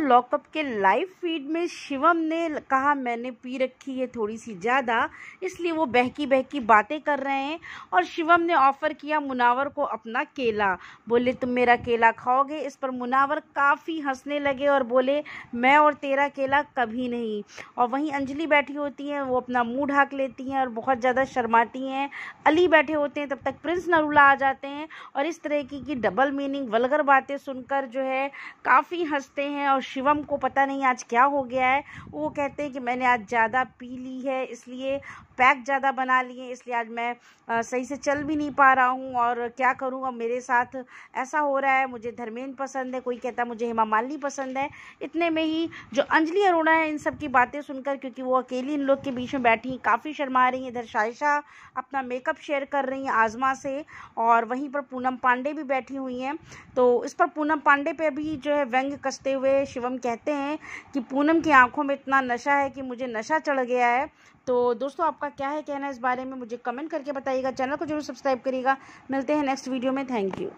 lockup के live feed में शिवम ने कहा मैंने पी रखी है थोड़ी सी ज़्यादा इसलिए वो बहकी बहकी बातें कर रहे हैं और शिवम ने ऑफ़र किया मुनावर को अपना केला बोले तुम मेरा केला खाओगे इस पर मुनावर काफ़ी हंसने लगे और बोले मैं और तेरा केला कभी नहीं और वहीं अंजलि बैठी होती हैं वो अपना मुँह ढाक लेती हैं और बहुत ज़्यादा शर्माती हैं अली बैठे होते हैं तब तक प्रिंस नरूला आ जाते हैं और इस तरह की डबल मीनिंग वलगर बातें सुनकर जो है काफ़ी हंसते हैं और शिवम को पता नहीं आज क्या हो गया है वो कहते हैं कि मैंने आज ज़्यादा पी ली है इसलिए पैक ज़्यादा बना लिए इसलिए आज मैं सही से चल भी नहीं पा रहा हूँ और क्या करूँ अब मेरे साथ ऐसा हो रहा है मुझे धर्मेंद्र पसंद है कोई कहता मुझे हेमा मालिनी पसंद है इतने में ही जो अंजलि अरोड़ा है इन सब की बातें सुनकर क्योंकि वो अकेली इन लोग के बीच में बैठी काफ़ी शर्मा रही हैं इधर शायशा अपना मेकअप शेयर कर रही हैं आज़मा से और वहीं पर पूनम पांडे भी बैठी हुई हैं तो इस पर पूनम पांडे पर भी जो है व्यंग कसते हुए शिवम कहते हैं कि पूनम की आंखों में इतना नशा है कि मुझे नशा चढ़ गया है तो दोस्तों आपका क्या है कहना इस बारे में मुझे कमेंट करके बताइएगा चैनल को जरूर सब्सक्राइब करिएगा मिलते हैं नेक्स्ट वीडियो में थैंक यू